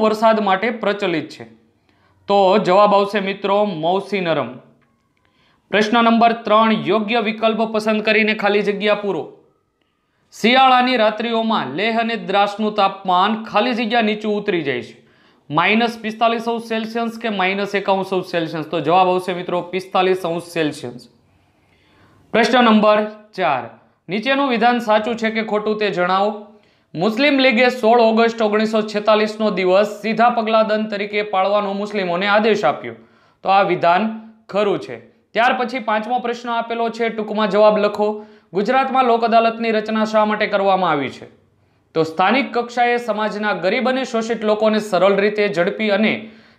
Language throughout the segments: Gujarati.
વરસાદ માટે પ્રચલિત છે તો જવાબ આવશે મિત્રો મૌસી નરમ પ્રશ્ન નંબર ત્રણ યોગ્ય વિકલ્પ પસંદ કરીને ખાલી જગ્યા પૂરો શિયાળાની રાત્રિઓમાં લેહ અને દ્રાસનું તાપમાન ખાલી જગ્યા નીચું ઉતરી જાય છે માઇનસ પિસ્તાલીસ અંશ સેલ્સિયસ કે માઇનસ એકાઉન્સ અંશ સેલ્સિયસ તો જવાબ આવશે મિત્રો પિસ્તાલીસ અંશ સેલ્સિયસ પ્રશ્ન નંબર ચાર નીચેનું વિધાન સાચું છે કે ખોટું તે જણાવો મુસ્લિમ લીગે સોળ ઓગસ્ટ ઓગણીસો છેતાલીસનો દિવસ સીધા પગલા દંડ તરીકે પાળવાનો મુસ્લિમોને આદેશ આપ્યો તો આ વિધાન ખરું છે ત્યાર પછી પાંચમો પ્રશ્ન આપેલો છે ટૂંકમાં જવાબ લખો ગુજરાતમાં લોક અદાલતની રચના શા માટે કરવામાં આવી છે તો સ્થાનિક કક્ષાએ સમાજના ગરીબ અને શોષિત લોકોને સરળ રીતે ઝડપી અને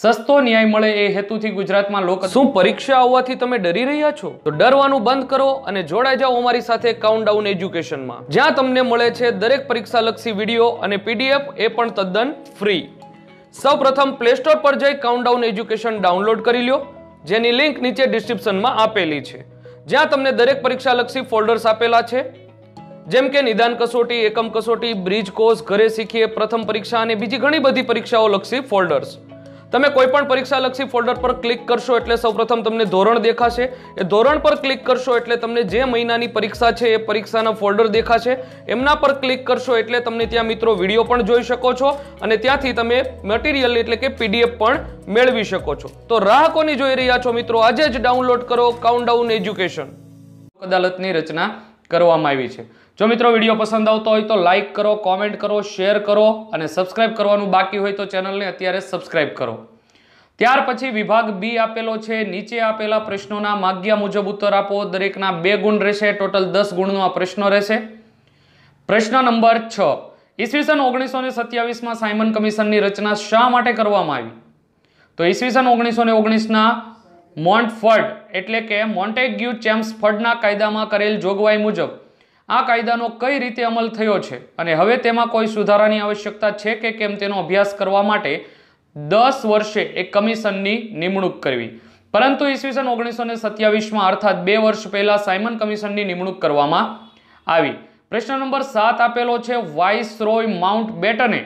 સસ્તો ન્યાય મળે એ હેતુથી ગુજરાતમાં લોકો શું પરીક્ષા આવવાથી તમે ડરી રહ્યા છો તો ડરવાનું બંધ કરો અને જોડાઈ જાઓ અમારી સાથે કાઉન્ટડાઉન એજ્યુકેશનમાં જ્યાં તમને મળે છે દરેક પરીક્ષાલક્ષી વિડીયો અને પીડીએફ એ પણ તદ્દન ફ્રી સૌપ્રથમ પ્લે સ્ટોર પર જઈ કાઉન્ટડાઉન એજ્યુકેશન ડાઉનલોડ કરી લ્યો જેની લિંક નીચે ડિસ્ક્રિપ્શનમાં આપેલી છે જ્યાં તમને દરેક પરીક્ષાલક્ષી ફોલ્ડર્સ આપેલા છે જેમ કે નિદાન કસોટી એકમ કસોટી બ્રિજ કોર્સ ઘરે શીખીએ પ્રથમ પરીક્ષા અને બીજી ઘણી બધી પરીક્ષાઓ લક્ષી ફોલ્ડર્સ તમે કોઈ પણ પરીક્ષાલક્ષી ફોલ્ડર પર ક્લિક કરશો એટલે સૌપ્રથમ તમને ધોરણ દેખાશે એ ધોરણ પર ક્લિક કરશો એટલે તમને જે મહિનાની પરીક્ષા છે એ પરીક્ષાના ફોલ્ડર દેખાશે એમના પર ક્લિક કરશો એટલે તમને ત્યાં મિત્રો વિડીયો પણ જોઈ શકો છો અને ત્યાંથી તમે મટીરિયલ એટલે કે પીડીએફ પણ મેળવી શકો છો તો રાહ જોઈ રહ્યા છો મિત્રો આજે જ ડાઉનલોડ કરો કાઉન્ટ કાઉન્ટડાઉન એજ્યુકેશન અદાલતની રચના કરવામાં આવી છે જો મિત્રો વિડીયો પસંદ આવતો હોય તો લાઇક કરો કોમેન્ટ કરો શેર કરો અને સબસ્ક્રાઇબ કરવાનું બાકી હોય તો ચેનલને અત્યારે સબસ્ક્રાઇબ કરો ત્યાર પછી વિભાગ બી આપેલો છે નીચે આપેલા પ્રશ્નોના માગ્યા મુજબ ઉત્તર આપો દરેકના બે ગુણ રહેશે ટોટલ દસ ગુણનો આ પ્રશ્ન રહેશે પ્રશ્ન નંબર છ ઈસવીસન ઓગણીસો ને સત્યાવીસમાં સાયમન કમિશનની રચના શા માટે કરવામાં આવી તો ઈસવીસન ઓગણીસો ને ઓગણીસના મોન્ટફર્ડ એટલે કે મોન્ટેગ્યુ ચેમ્સફર્ડના કાયદામાં કરેલ જોગવાઈ મુજબ આ કાયદાનો કઈ રીતે અમલ થયો છે અને હવે તેમાં કોઈ સુધારાની આવશ્યકતા છે કે કેમ તેનો અભ્યાસ કરવા માટે દસ વર્ષે એક કમિશનની નિમણૂક કરવી પરંતુ ઈસવીસન ઓગણીસો ને સત્યાવીસમાં અર્થાત બે વર્ષ પહેલાં સાયમન કમિશનની નિમણૂક કરવામાં આવી પ્રશ્ન નંબર સાત આપેલો છે વાઇસ રોય માઉન્ટ બેટને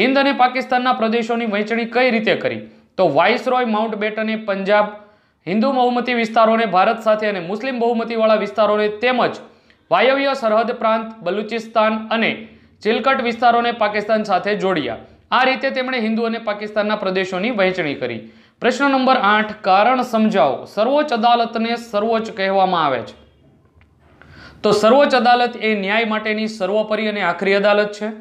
હિન્દ અને પાકિસ્તાનના પ્રદેશોની વહેંચણી કઈ રીતે કરી તો વાઇસ રોય માઉન્ટ બેટને પંજાબ હિન્દુ બહુમતી વિસ્તારોને ભારત સાથે અને મુસ્લિમ બહુમતીવાળા વિસ્તારોને તેમજ વાયવ્ય સરહદ પ્રાંત બલુચિસ્તાન અને ચિલકટ વિસ્તારોને પાકિસ્તાન સાથે જોડ્યા આ રીતે તેમણે હિન્દુ અને પાકિસ્તાનના પ્રદેશોની વહેંચણી કરી પ્રશ્ન નંબર આઠ કારણ સમજાવો સર્વોચ્ચ અદાલતને સર્વોચ્ચ કહેવામાં આવે છે તો સર્વોચ્ચ અદાલત એ ન્યાય માટેની સર્વોપરી અને આખરી અદાલત છે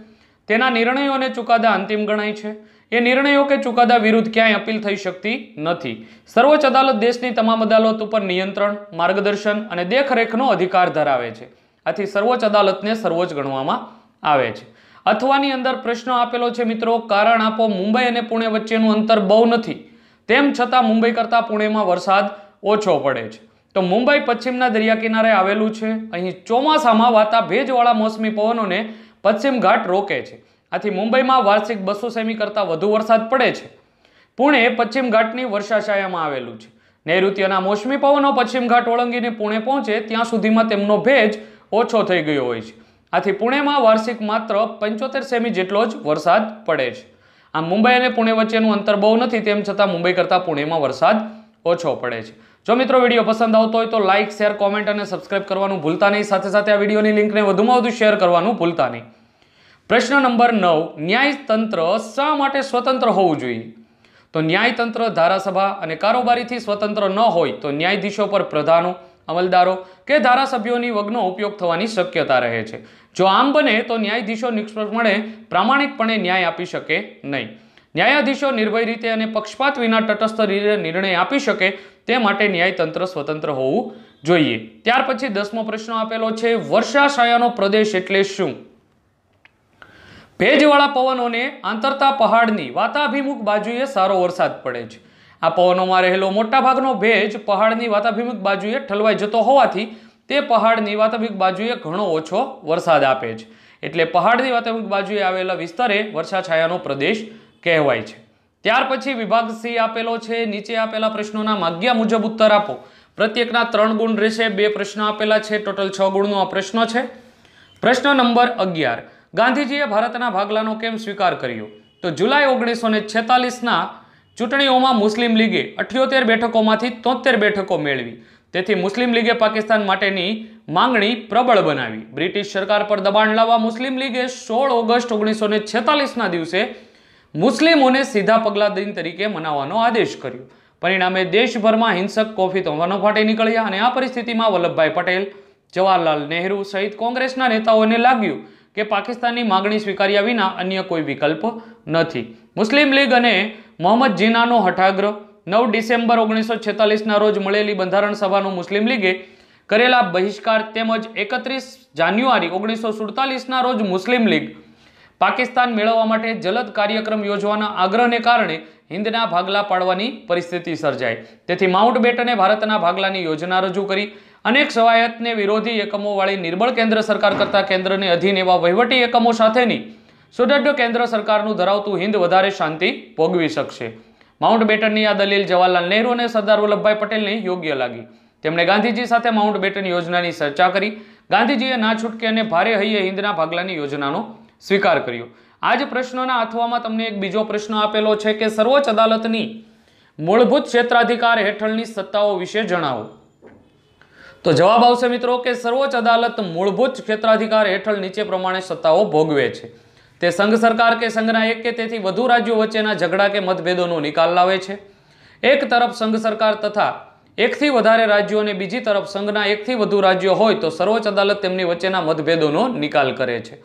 તેના નિર્ણયો અને ચુકાદા અંતિમ ગણાય છે એ નિર્ણયો કે ચુકાદા વિરુદ્ધ ક્યાંય અપીલ થઈ શકતી નથી સર્વોચ્ચ અદાલત દેશની તમામ અદાલત ઉપર નિયંત્રણ માર્ગદર્શન અને દેખરેખનો અધિકાર ધરાવે છે આથી સર્વોચ્ચ અદાલતને સર્વોચ્ચ ગણવામાં આવે છે અથવાની અંદર પ્રશ્ન આપેલો છે મિત્રો કારણ આપો મુંબઈ અને પુણે વચ્ચેનું અંતર બહુ નથી તેમ છતાં મુંબઈ કરતાં પુણેમાં વરસાદ ઓછો પડે છે તો મુંબઈ પશ્ચિમના દરિયા કિનારે આવેલું છે અહીં ચોમાસામાં વાતા ભેજવાળા મોસમી પવનોને પશ્ચિમ ઘાટ રોકે છે આથી મુંબઈમાં વાર્ષિક બસો સેમી કરતાં વધુ વરસાદ પડે છે પુણે પશ્ચિમ ઘાટની વર્ષાશાયામાં આવેલું છે નૈઋત્યના મોસમી પવનો પશ્ચિમ ઘાટ ઓળંગીને પુણે પહોંચે ત્યાં સુધીમાં તેમનો ભેજ ઓછો થઈ ગયો હોય છે આથી પુણેમાં વાર્ષિક માત્ર પંચોતેર સેમી જેટલો જ વરસાદ પડે છે આમ મુંબઈ અને પુણે વચ્ચેનું અંતર બહુ નથી તેમ છતાં મુંબઈ કરતાં પુણેમાં વરસાદ ઓછો પડે છે જો મિત્રો વિડીયો પસંદ આવતો હોય તો લાઇક શેર કોમેન્ટ અને સબસ્ક્રાઇબ કરવાનું ભૂલતા નહીં સાથે સાથે આ વિડીયોની લિંકને વધુમાં વધુ શેર કરવાનું ભૂલતા નહીં પ્રશ્ન નંબર નવ ન્યાયતંત્ર શા માટે સ્વતંત્ર હોવું જોઈએ તો ન્યાયતંત્ર ધારાસભા અને કારોબારીથી સ્વતંત્ર ન હોય તો ન્યાયાધીશો પર પ્રધાનો અમલદારો કે ધારાસભ્યોની વગનો ઉપયોગ થવાની શક્યતા રહે છે જો આમ બને તો ન્યાયાધીશો નિષ્પક્ષપણે પ્રામાણિકપણે ન્યાય આપી શકે નહીં ન્યાયાધીશો નિર્ભય રીતે અને પક્ષપાત વિના તટસ્થ રીતે નિર્ણય આપી શકે તે માટે ન્યાયતંત્ર સ્વતંત્ર હોવું જોઈએ ત્યાર પછી દસમો પ્રશ્ન આપેલો છે વર્ષાશાયાનો પ્રદેશ એટલે શું ભેજવાળા પવનોને આંતરતા પહાડની વાતાભિમુખ બાજુએ સારો વરસાદ પડે છે આ પવનોમાં રહેલો મોટાભાગનો ભેજ પહાડની વાતાભિમુખ બાજુએ ઠલવાઈ જતો હોવાથી તે પહાડની વાતાભિક બાજુએ ઘણો ઓછો વરસાદ આપે છે એટલે પહાડની વાતાભિક બાજુએ આવેલા વિસ્તારે વર્ષાછાયાનો પ્રદેશ કહેવાય છે ત્યાર પછી વિભાગ સી આપેલો છે નીચે આપેલા પ્રશ્નોના માગ્યા મુજબ ઉત્તર આપો પ્રત્યેકના ત્રણ ગુણ રહેશે બે પ્રશ્નો આપેલા છે ટોટલ છ ગુણનો આ પ્રશ્ન છે પ્રશ્ન નંબર અગિયાર ગાંધીજીએ ભારતના ભાગલાનો કેમ સ્વીકાર કર્યો તો જુલાઈ ઓગણીસો ને છેતાલીસના ચૂંટણીઓમાં મુસ્લિમ લીગે અઠ્યોતેર બેઠકોમાંથી તોતેર બેઠકો મેળવી તેથી મુસ્લિમ લીગે પાકિસ્તાન માટેની માંગણી પ્રબળ બનાવી બ્રિટિશ સરકાર પર દબાણ લાવવા મુસ્લિમ લીગે સોળ ઓગસ્ટ ઓગણીસો ને છેતાલીસના દિવસે મુસ્લિમોને સીધા પગલા દિન તરીકે મનાવવાનો આદેશ કર્યો પરિણામે દેશભરમાં હિંસક કોફી તોવાનો ફાટે નીકળ્યા અને આ પરિસ્થિતિમાં વલ્લભભાઈ પટેલ જવાહરલાલ નહેરુ સહિત કોંગ્રેસના નેતાઓને લાગ્યું કે પાકિસ્તાનની માગણી સ્વીકાર્યા વિના અન્ય કોઈ વિકલ્પ નથી મુસ્લિમ લીગ અને મોહમ્મદ જીનાનો હઠાગ્રહ નવ ડિસેમ્બર ઓગણીસો છેતાલીસના રોજ મળેલી બંધારણ સભાનું મુસ્લિમ લીગે કરેલા બહિષ્કાર તેમજ એકત્રીસ જાન્યુઆરી ઓગણીસો સુડતાલીસના રોજ મુસ્લિમ લીગ પાકિસ્તાન મેળવવા માટે જલદ કાર્યક્રમ યોજવાના આગ્રહને કારણે હિન્દના ભાગલા પાડવાની પરિસ્થિતિ સર્જાઈ તેથી માઉન્ટ બેટને ભારતના ભાગલાની યોજના રજૂ કરી અનેક સ્વાયત્તને વિરોધી એકમોવાળી નિર્બળ કેન્દ્ર સરકાર કરતાં કેન્દ્રને અધીન એવા વહીવટી એકમો સાથેની સુદૃઢ કેન્દ્ર સરકારનું ધરાવતું હિંદ વધારે શાંતિ ભોગવી શકશે માઉન્ટ બેટનની આ દલીલ જવાહરલાલ નહેરુ અને સરદાર વલ્લભભાઈ પટેલને યોગ્ય લાગી તેમણે ગાંધીજી સાથે માઉન્ટ બેટન યોજનાની ચર્ચા કરી ગાંધીજીએ ના છૂટકે અને ભારે હૈયે હિંદના ભાગલાની યોજનાનો સ્વીકાર કર્યો આ જ પ્રશ્નોના અથવામાં તમને એક બીજો પ્રશ્ન આપેલો છે કે સર્વોચ્ચ અદાલતની મૂળભૂત ક્ષેત્રાધિકાર હેઠળની સત્તાઓ વિશે જણાવો તો જવાબ આવશે મિત્રો કે સર્વોચ્ચ અદાલત મૂળભૂત ક્ષેત્રાધિકાર હેઠળ નીચે પ્રમાણે સત્તાઓ ભોગવે છે તે સંઘ સરકાર કે સંઘના એક કે તેથી વધુ રાજ્યો વચ્ચેના ઝઘડા કે મતભેદોનો નિકાલ લાવે છે એક તરફ સંઘ સરકાર તથા એકથી વધારે રાજ્યો અને બીજી તરફ સંઘના એકથી વધુ રાજ્યો હોય તો સર્વોચ્ચ અદાલત તેમની વચ્ચેના મતભેદોનો નિકાલ કરે છે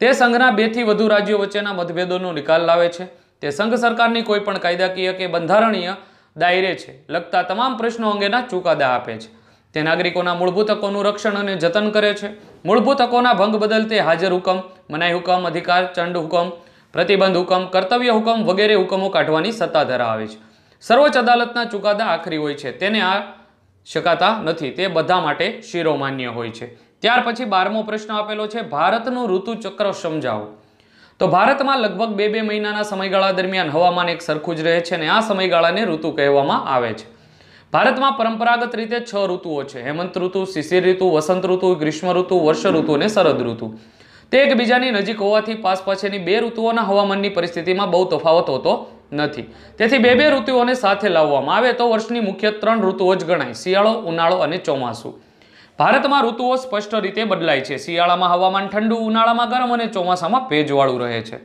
તે સંઘના બેથી વધુ રાજ્યો વચ્ચેના મતભેદોનો નિકાલ લાવે છે તે સંઘ સરકારની કોઈપણ કાયદાકીય કે બંધારણીય દાયરે છે લગતા તમામ પ્રશ્નો અંગેના ચુકાદા આપે છે તે નાગરિકોના મૂળભૂત હકોનું રક્ષણ અને જતન કરે છે મૂળભૂત હકોના ભંગ બદલ તે હાજર હુકમ મનાઈ હુકમ અધિકાર ચંડ હુકમ પ્રતિબંધ હુકમ કર્તવ્ય હુકમ વગેરે હુકમો કાઢવાની સત્તા ધરાવે છે સર્વોચ્ચ અદાલતના ચુકાદા આખરી હોય છે તેને આ શકાતા નથી તે બધા માટે શિરોમાન્ય હોય છે ત્યાર પછી બારમો પ્રશ્ન આપેલો છે ભારતનું ઋતુચક્ર સમજાવો તો ભારતમાં લગભગ બે બે મહિનાના સમયગાળા દરમિયાન હવામાન એક સરખું જ રહે છે અને આ સમયગાળાને ઋતુ કહેવામાં આવે છે ભારતમાં પરંપરાગત રીતે છ ઋતુઓ છે હેમંત ઋતુ શિશિર ઋતુ વસંત ઋતુ ગ્રીષ્મ ઋતુ વર્ષ ઋતુ અને શરદ ઋતુ તે એકબીજાની નજીક હોવાથી પાસ પાછેની બે ઋતુઓના હવામાનની પરિસ્થિતિમાં બહુ તફાવત હોતો નથી તેથી બે બે ઋતુઓને સાથે લાવવામાં આવે તો વર્ષની મુખ્ય ત્રણ ઋતુઓ જ ગણાય શિયાળો ઉનાળો અને ચોમાસું ભારતમાં ઋતુઓ સ્પષ્ટ રીતે બદલાય છે શિયાળામાં હવામાન ઠંડુ ઉનાળામાં ગરમ અને ચોમાસામાં ભેજવાળું રહે છે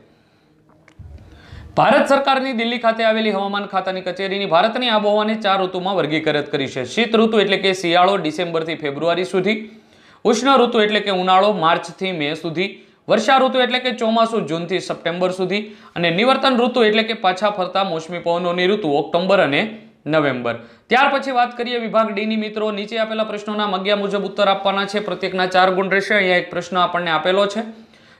ભારત સરકારની દિલ્હી ખાતે આવેલી હવામાન ખાતાની કચેરીની ભારતની આબોહવાને ચાર ઋતુમાં વર્ગીકૃત કરી છે શીત ઋતુ એટલે કે શિયાળો ડિસેમ્બરથી ફેબ્રુઆરી સુધી ઉષ્ણ ઋતુ એટલે કે ઉનાળો માર્ચથી મે સુધી વર્ષા ઋતુ એટલે કે ચોમાસું જૂનથી સપ્ટેમ્બર સુધી અને નિવર્તન ઋતુ એટલે કે પાછા ફરતા મોસમી પવનોની ઋતુ ઓક્ટોબર અને નવેમ્બર ત્યાર પછી વાત કરીએ વિભાગ ડીની મિત્રો નીચે આપેલા પ્રશ્નોના મગ્યા મુજબ ઉત્તર આપવાના છે પ્રત્યેકના ચાર ગુણ રહેશે અહીંયા એક પ્રશ્ન આપણને આપેલો છે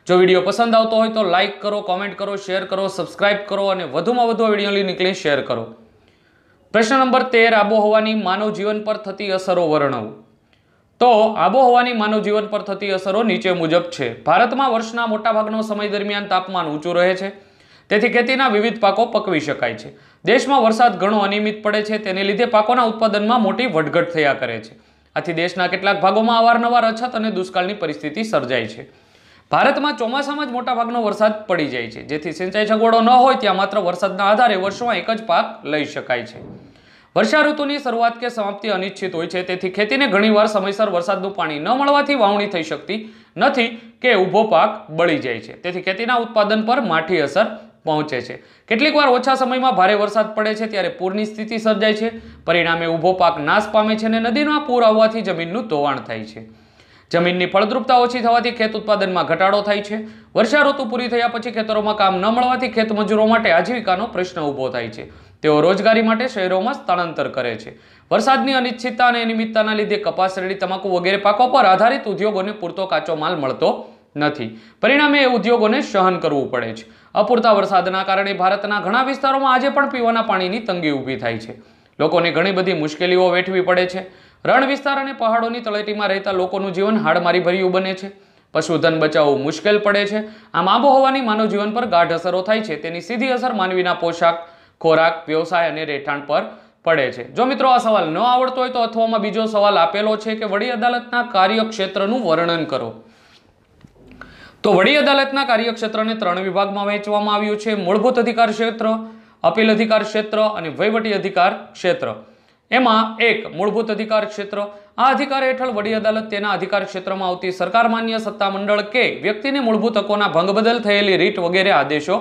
જો વિડીયો પસંદ આવતો હોય તો લાઇક કરો કોમેન્ટ કરો શેર કરો સબસ્ક્રાઈબ કરો અને વધુમાં વધુ વિડીયો લીનીકલે શેર કરો પ્રશ્ન નંબર તેર આબોહવાની માનવ જીવન પર થતી અસરો વર્ણવ તો આબોહવાની માનવ જીવન પર થતી અસરો નીચે મુજબ છે ભારતમાં વર્ષના મોટાભાગનો સમય દરમિયાન તાપમાન ઊંચું રહે છે તેથી ખેતીના વિવિધ પાકો પકવી શકાય છે દેશમાં વરસાદ ઘણો અનિયમિત પડે છે તેને લીધે પાકોના ઉત્પાદનમાં મોટી વઢઘટ થયા કરે છે આથી દેશના કેટલાક ભાગોમાં અવારનવાર અછત અને દુષ્કાળની પરિસ્થિતિ સર્જાય છે ભારતમાં ચોમાસામાં જ મોટાભાગનો વરસાદ પડી જાય છે જેથી સિંચાઈ સગવડો ન હોય ત્યાં માત્ર વરસાદના આધારે વર્ષોમાં એક જ પાક લઈ શકાય છે વર્ષા ઋતુની શરૂઆત કે સમાપ્તિ અનિશ્ચિત હોય છે તેથી ખેતીને ઘણીવાર સમયસર વરસાદનું પાણી ન મળવાથી વાવણી થઈ શકતી નથી કે ઊભો પાક બળી જાય છે તેથી ખેતીના ઉત્પાદન પર માઠી અસર પહોંચે છે કેટલીક વાર ઓછા સમયમાં ભારે વરસાદ પડે છે ત્યારે પૂરની સ્થિતિ સર્જાય છે પરિણામે ઊભો પાક નાશ પામે છે અને નદીમાં પૂર આવવાથી જમીનનું ધોવાણ થાય છે જમીનની ફળદ્રુપતા ઓછી થવાથી ખેત ઉત્પાદનમાં ઘટાડો થાય છે વર્ષા ઋતુ પૂરી થયા પછી ખેતરોમાં કામ ન મળવાથી ખેતમજૂરો માટે આજીવિકાનો પ્રશ્ન ઊભો થાય છે તેઓ રોજગારી માટે શહેરોમાં સ્થળાંતર કરે છે વરસાદની અનિશ્ચિતતા અને અનિયમિતતાના લીધે કપાસ શેરડી તમાકુ વગેરે પાકો પર આધારિત ઉદ્યોગોને પૂરતો કાચો માલ મળતો નથી પરિણામે એ ઉદ્યોગોને સહન કરવું પડે છે અપૂરતા વરસાદના કારણે ભારતના ઘણા વિસ્તારોમાં આજે પણ પીવાના પાણીની તંગી ઊભી થાય છે લોકોને ઘણી બધી મુશ્કેલીઓ વેઠવી પડે છે રણ વિસ્તાર અને પહાડોની તળેટીમાં રહેતા લોકોનું જીવન હાડમારી ભર્યું બને છે પશુધન બચાવવું મુશ્કેલ પડે છે આમ આબોહવાની માનવજીવન પર ગાઢ અસરો થાય છે તેની સીધી અસર માનવીના પોશાક ખોરાક વ્યવસાય અને રહેઠાણ પર પડે છે જો મિત્રો આ સવાલ ન આવડતો હોય તો અથવામાં બીજો સવાલ આપેલો છે કે વડી અદાલતના કાર્યક્ષેત્રનું વર્ણન કરો તો વડી અદાલતના કાર્યક્ષેત્રને ત્રણ વિભાગમાં વહેંચવામાં આવ્યું છે મૂળભૂત અધિકાર ક્ષેત્ર અપીલ અધિકાર ક્ષેત્ર અને વહીવટી અધિકાર ક્ષેત્ર એમાં એક મૂળભૂત અધિકાર ક્ષેત્ર આ અધિકાર હેઠળ વડી અદાલત તેના અધિકાર ક્ષેત્રમાં આવતી સરકાર માન્ય સત્તામંડળ કે વ્યક્તિને મૂળભૂત હકોના ભંગ બદલ થયેલી રીટ વગેરે આદેશો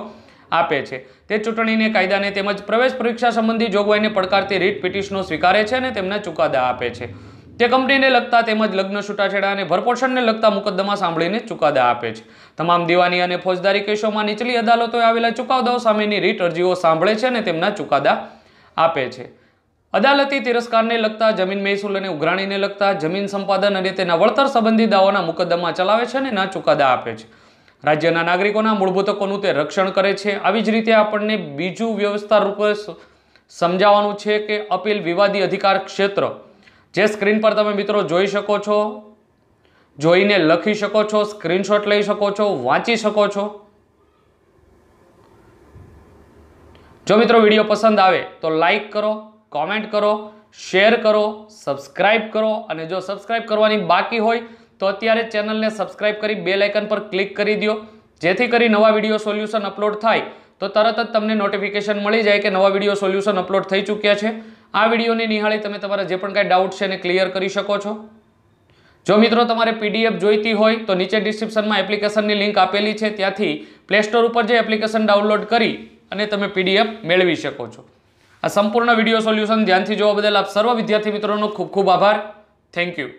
આપે છે તે ચૂંટણીને કાયદાને તેમજ પ્રવેશ પરીક્ષા સંબંધી જોગવાઈને પડકારતી રીટ પિટિશનો સ્વીકારે છે અને તેમને ચુકાદા આપે છે તે કંપનીને લગતા તેમજ લગ્ન છૂટાછેડા અને ભરપોષણને લગતા મુકદ્દમા સાંભળીને ચુકાદા આપે છે તમામ દીવાની અને ફોજદારી કેસોમાં નીચલી અદાલતોએ આવેલા ચુકાદાઓ સામેની રીટ અરજીઓ સાંભળે છે અને તેમના ચુકાદા આપે છે અદાલતી તિરસ્કારને લગતા જમીન મહેસૂલ અને ઉઘરાણીને લગતા જમીન સંપાદન અને તેના વળતર સંબંધી દાવાના મુકદ્દમા ચલાવે છે અને ના ચુકાદા આપે છે રાજ્યના નાગરિકોના મૂળભૂત હકોનું તે રક્ષણ કરે છે આવી જ રીતે આપણને બીજું વ્યવસ્થા રૂપે સમજાવવાનું છે કે અપીલ વિવાદી અધિકાર ક્ષેત્ર જે સ્ક્રીન પર તમે મિત્રો જોઈ શકો છો જોઈને લખી શકો છો સ્ક્રીનશોટ લઈ શકો છો વાંચી શકો છો જો મિત્રો વિડીયો પસંદ આવે તો લાઈક કરો કોમેન્ટ કરો શેર કરો સબસ્ક્રાઈબ કરો અને જો સબસ્ક્રાઈબ કરવાની બાકી હોય તો અત્યારે ચેનલને સબસ્ક્રાઇબ કરી બે લાઇકન પર ક્લિક કરી દો જેથી કરી નવા વિડીયો સોલ્યુશન અપલોડ થાય તો તરત જ તમને નોટિફિકેશન મળી જાય કે નવા વિડીયો સોલ્યુશન અપલોડ થઈ ચૂક્યા છે આ વિડીયોને નિહાળી તમે તમારા જે પણ કાંઈ ડાઉટ છે એને ક્લિયર કરી શકો છો જો મિત્રો તમારે પીડીએફ જોઈતી હોય તો નીચે ડિસ્ક્રિપ્શનમાં એપ્લિકેશનની લિંક આપેલી છે ત્યાંથી પ્લે સ્ટોર ઉપર જે એપ્લિકેશન ડાઉનલોડ કરી અને તમે પીડીએફ મેળવી શકો છો આ સંપૂર્ણ વિડીયો સોલ્યુશન ધ્યાનથી જોવા બદલ આપ સર્વ વિદ્યાર્થી મિત્રોનો ખૂબ ખૂબ આભાર થેન્ક યુ